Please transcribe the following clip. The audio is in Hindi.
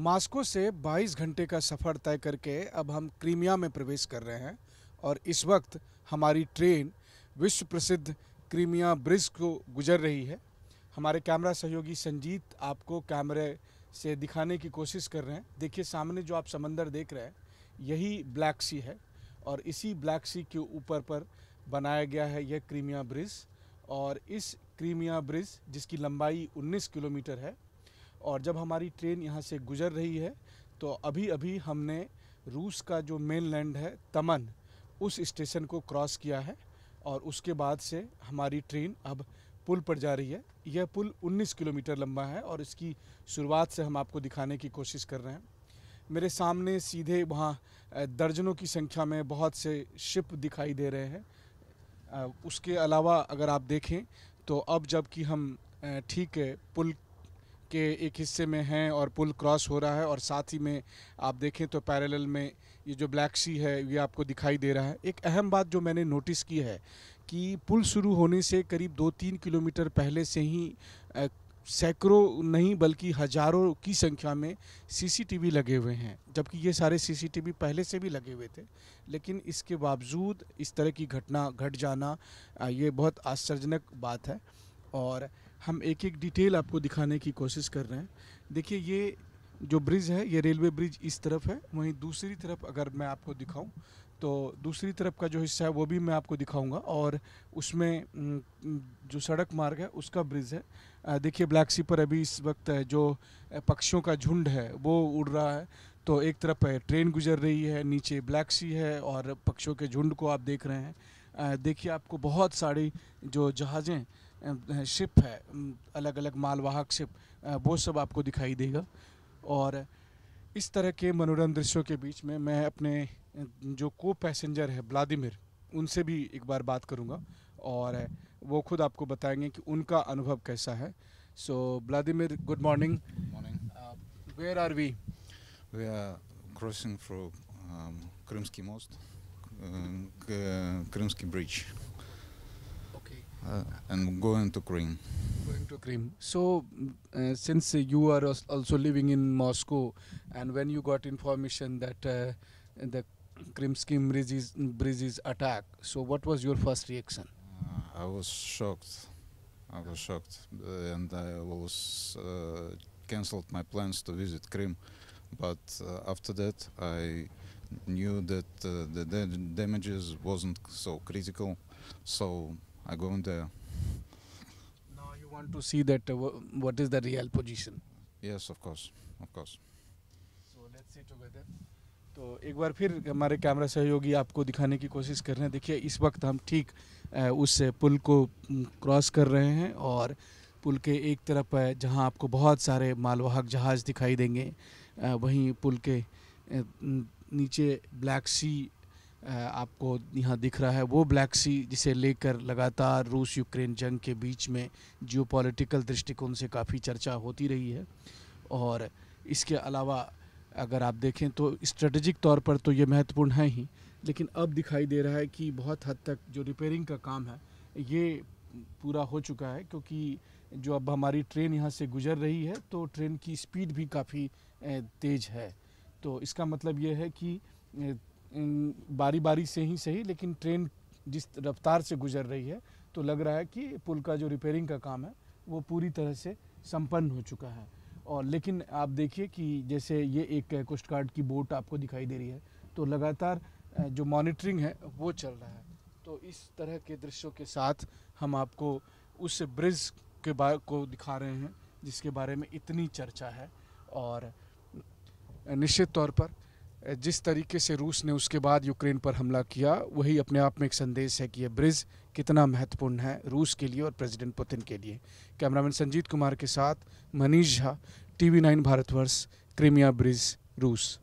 मास्को से 22 घंटे का सफ़र तय करके अब हम क्रीमिया में प्रवेश कर रहे हैं और इस वक्त हमारी ट्रेन विश्व प्रसिद्ध क्रीमिया ब्रिज को गुजर रही है हमारे कैमरा सहयोगी संजीत आपको कैमरे से दिखाने की कोशिश कर रहे हैं देखिए सामने जो आप समंदर देख रहे हैं यही ब्लैक सी है और इसी ब्लैक सी के ऊपर पर बनाया गया है यह क्रीमिया ब्रिज और इस क्रीमिया ब्रिज जिसकी लंबाई 19 किलोमीटर है और जब हमारी ट्रेन यहाँ से गुजर रही है तो अभी अभी हमने रूस का जो मेन लैंड है तमन उस स्टेशन को क्रॉस किया है और उसके बाद से हमारी ट्रेन अब पुल पर जा रही है यह पुल 19 किलोमीटर लंबा है और इसकी शुरुआत से हम आपको दिखाने की कोशिश कर रहे हैं मेरे सामने सीधे वहाँ दर्जनों की संख्या में बहुत से शिप दिखाई दे रहे हैं उसके अलावा अगर आप देखें तो अब जबकि हम ठीक पुल के एक हिस्से में हैं और पुल क्रॉस हो रहा है और साथ ही में आप देखें तो पैरेलल में ये जो ब्लैक सी है ये आपको दिखाई दे रहा है एक अहम बात जो मैंने नोटिस की है कि पुल शुरू होने से करीब दो तीन किलोमीटर पहले से ही सैकड़ों नहीं बल्कि हज़ारों की संख्या में सीसीटीवी लगे हुए हैं जबकि ये सारे सीसीटीवी पहले से भी लगे हुए थे लेकिन इसके बावजूद इस तरह की घटना घट जाना ये बहुत आश्चर्यजनक बात है और हम एक एक डिटेल आपको दिखाने की कोशिश कर रहे हैं देखिए ये जो ब्रिज है ये रेलवे ब्रिज इस तरफ है वहीं दूसरी तरफ अगर मैं आपको दिखाऊं तो दूसरी तरफ का जो हिस्सा है वो भी मैं आपको दिखाऊंगा और उसमें जो सड़क मार्ग है उसका ब्रिज है देखिए ब्लैक सी पर अभी इस वक्त है जो पक्षियों का झुंड है वो उड़ रहा है तो एक तरफ है ट्रेन गुजर रही है नीचे ब्लैक सी है और पक्षियों के झुंड को आप देख रहे हैं देखिए आपको बहुत सारी जो जहाज़ें शिप है अलग अलग मालवाहक शिप वो सब आपको दिखाई देगा और इस तरह के मनोरम दृश्यों के बीच में मैं अपने जो को पैसेंजर है व्लादिमिर उनसे भी एक बार बात करूँगा और वो खुद आपको बताएंगे कि उनका अनुभव कैसा है so Vladimir good morning morning where are we we are crossing through Крымский мост, की bridge uh, and going to Crimea. Going to Crimea. So, uh, since you are also living in Moscow, and when you got information that uh, the Krimsky bridges, bridges attack, so what was your first reaction? Uh, I was shocked. I was shocked, uh, and I was uh, cancelled my plans to visit Crimea. But after that, I knew that the damages wasn't so critical, so I go in there. Now you want to see that uh, w- what is the real position? Yes, of course, of course. So let's see together. तो एक बार फिर हमारे कैमरा सहयोगी आपको दिखाने की कोशिश कर रहे हैं देखिए इस वक्त हम ठीक उस पुल को क्रॉस कर रहे हैं और पुल के एक तरफ जहां आपको बहुत सारे मालवाहक जहाज़ दिखाई देंगे वहीं पुल के नीचे ब्लैक सी आपको यहाँ दिख रहा है वो ब्लैक सी जिसे लेकर लगातार रूस यूक्रेन जंग के बीच में जियोपॉलिटिकल दृष्टिकोण से काफ़ी चर्चा होती रही है और इसके अलावा अगर आप देखें तो स्ट्रेटजिक तौर पर तो ये महत्वपूर्ण है ही लेकिन अब दिखाई दे रहा है कि बहुत हद तक जो रिपेयरिंग का काम है ये पूरा हो चुका है क्योंकि जो अब हमारी ट्रेन यहाँ से गुजर रही है तो ट्रेन की स्पीड भी काफ़ी तेज़ है तो इसका मतलब ये है कि बारी बारी से ही सही लेकिन ट्रेन जिस रफ्तार से गुजर रही है तो लग रहा है कि पुल का जो रिपेयरिंग का काम है वो पूरी तरह से संपन्न हो चुका है और लेकिन आप देखिए कि जैसे ये एक कोस्ट गार्ड की बोट आपको दिखाई दे रही है तो लगातार जो मॉनिटरिंग है वो चल रहा है तो इस तरह के दृश्यों के साथ हम आपको उस ब्रिज के बारे को दिखा रहे हैं जिसके बारे में इतनी चर्चा है और निश्चित तौर पर जिस तरीके से रूस ने उसके बाद यूक्रेन पर हमला किया वही अपने आप में एक संदेश है कि यह ब्रिज कितना महत्वपूर्ण है रूस के लिए और प्रेसिडेंट पुतिन के लिए कैमरामैन संजीत कुमार के साथ Manish Jha TV nine Bharatvarsh Crimea bridge रूस